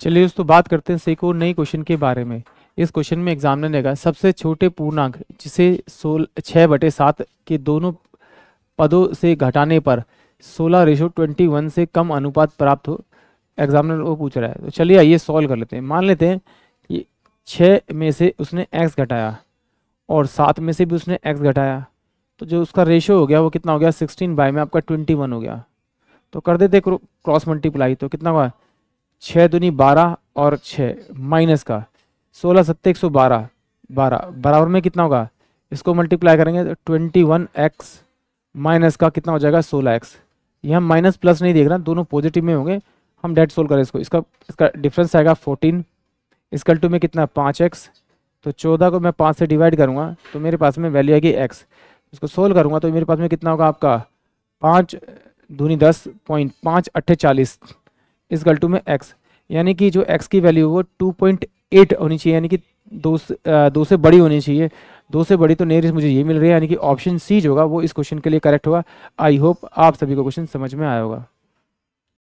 चलिए दोस्तों बात करते हैं एक और नई क्वेश्चन के बारे में इस क्वेश्चन में एग्जामिनर ने कहा सबसे छोटे पूर्णांक जिसे सोलह छः बटे सात के दोनों पदों से घटाने पर सोलह रेशो ट्वेंटी वन से कम अनुपात प्राप्त हो एग्जामिनर वो पूछ रहा है तो चलिए आइए सॉल्व कर लेते हैं मान लेते हैं कि छः में से उसने एक्स घटाया और सात में से भी उसने एक्स घटाया तो जो उसका रेशो हो गया वो कितना हो गया सिक्सटीन बाई में आपका ट्वेंटी वन हो गया तो कर देते क्रॉस मल्टीप्लाई तो कितना हुआ छः दुनी बारह और छः माइनस का सोलह सत्तर एक सौ बारह बारह बराबर में कितना होगा इसको मल्टीप्लाई करेंगे तो ट्वेंटी वन एक्स माइनस का कितना हो जाएगा सोलह एक्स ये हम माइनस प्लस नहीं देख रहे दोनों पॉजिटिव में होंगे हम डेट सोल्व करें इसको इसका इसका डिफरेंस आएगा फोर्टीन इसकल टू में कितना पाँच एक्स तो चौदह को मैं पाँच से डिवाइड करूँगा तो मेरे पास में वैल्यू आएगी एक्स इसको सोल्व करूँगा तो मेरे पास में कितना होगा आपका पाँच धूनी दस पॉइंट पाँच अट्ठे चालीस गल टू में एक्स यानी कि जो एक्स की वैल्यू वो टू पॉइंट एट होनी चाहिए यानी कि दो से दो से बड़ी होनी चाहिए दो से बड़ी तो नेरिस मुझे ये मिल रही है यानी कि ऑप्शन सी जो होगा वो इस क्वेश्चन के लिए करेक्ट होगा आई होप आप सभी को क्वेश्चन समझ में आया होगा